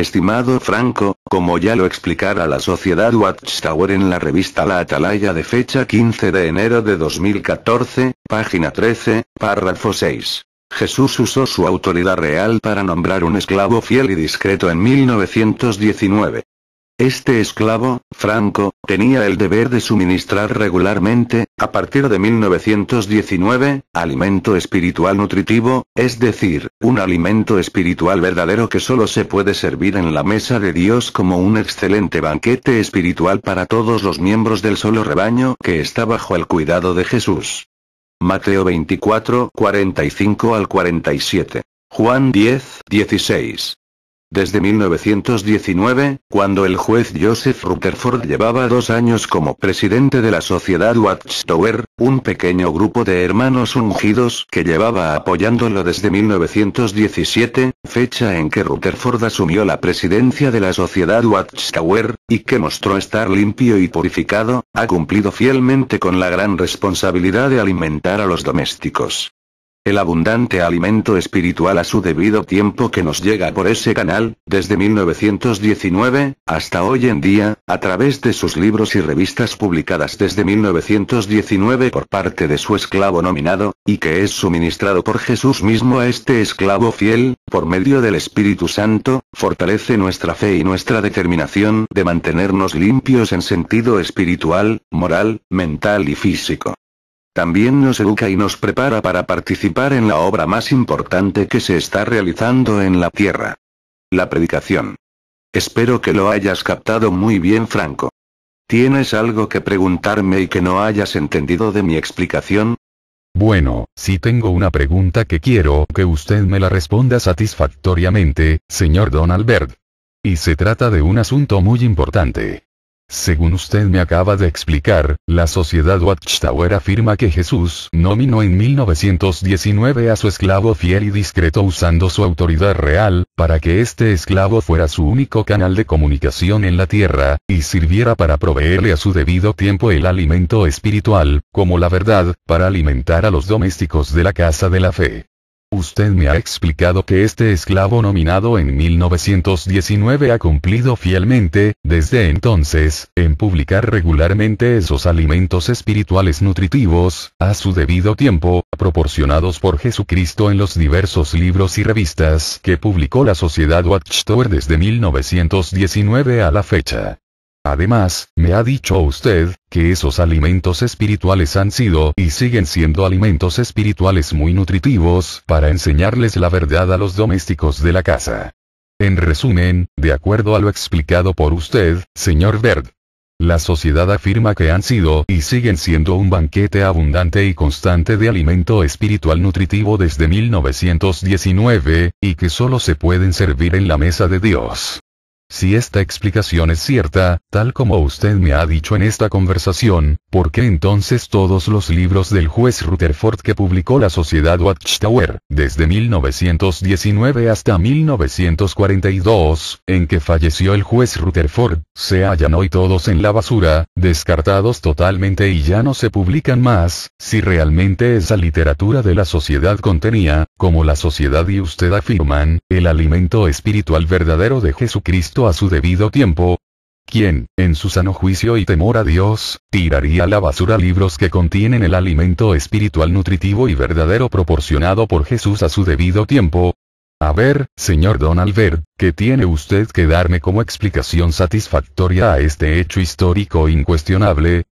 Estimado Franco, como ya lo explicara la sociedad Watchtower en la revista La Atalaya de fecha 15 de enero de 2014, página 13, párrafo 6. Jesús usó su autoridad real para nombrar un esclavo fiel y discreto en 1919. Este esclavo, Franco, tenía el deber de suministrar regularmente, a partir de 1919, alimento espiritual nutritivo, es decir, un alimento espiritual verdadero que solo se puede servir en la mesa de Dios como un excelente banquete espiritual para todos los miembros del solo rebaño que está bajo el cuidado de Jesús. Mateo 24, 45 al 47. Juan 10, 16. Desde 1919, cuando el juez Joseph Rutherford llevaba dos años como presidente de la sociedad Watchtower, un pequeño grupo de hermanos ungidos que llevaba apoyándolo desde 1917, fecha en que Rutherford asumió la presidencia de la sociedad Watchtower, y que mostró estar limpio y purificado, ha cumplido fielmente con la gran responsabilidad de alimentar a los domésticos el abundante alimento espiritual a su debido tiempo que nos llega por ese canal, desde 1919, hasta hoy en día, a través de sus libros y revistas publicadas desde 1919 por parte de su esclavo nominado, y que es suministrado por Jesús mismo a este esclavo fiel, por medio del Espíritu Santo, fortalece nuestra fe y nuestra determinación de mantenernos limpios en sentido espiritual, moral, mental y físico. También nos educa y nos prepara para participar en la obra más importante que se está realizando en la tierra. La predicación. Espero que lo hayas captado muy bien, Franco. ¿Tienes algo que preguntarme y que no hayas entendido de mi explicación? Bueno, si tengo una pregunta que quiero que usted me la responda satisfactoriamente, señor Don Albert. Y se trata de un asunto muy importante. Según usted me acaba de explicar, la sociedad Watchtower afirma que Jesús nominó en 1919 a su esclavo fiel y discreto usando su autoridad real, para que este esclavo fuera su único canal de comunicación en la tierra, y sirviera para proveerle a su debido tiempo el alimento espiritual, como la verdad, para alimentar a los domésticos de la casa de la fe. Usted me ha explicado que este esclavo nominado en 1919 ha cumplido fielmente, desde entonces, en publicar regularmente esos alimentos espirituales nutritivos, a su debido tiempo, proporcionados por Jesucristo en los diversos libros y revistas que publicó la Sociedad Watchtower desde 1919 a la fecha. Además, me ha dicho usted, que esos alimentos espirituales han sido y siguen siendo alimentos espirituales muy nutritivos para enseñarles la verdad a los domésticos de la casa. En resumen, de acuerdo a lo explicado por usted, señor Verd, la sociedad afirma que han sido y siguen siendo un banquete abundante y constante de alimento espiritual nutritivo desde 1919, y que solo se pueden servir en la mesa de Dios. Si esta explicación es cierta, tal como usted me ha dicho en esta conversación, ¿por qué entonces todos los libros del juez Rutherford que publicó la Sociedad Watchtower, desde 1919 hasta 1942, en que falleció el juez Rutherford, se hallan hoy todos en la basura, descartados totalmente y ya no se publican más, si realmente esa literatura de la sociedad contenía, como la sociedad y usted afirman, el alimento espiritual verdadero de Jesucristo? a su debido tiempo, ¿Quién, en su sano juicio y temor a Dios, tiraría a la basura libros que contienen el alimento espiritual nutritivo y verdadero proporcionado por Jesús a su debido tiempo. A ver, señor Don Albert, ¿qué tiene usted que darme como explicación satisfactoria a este hecho histórico incuestionable?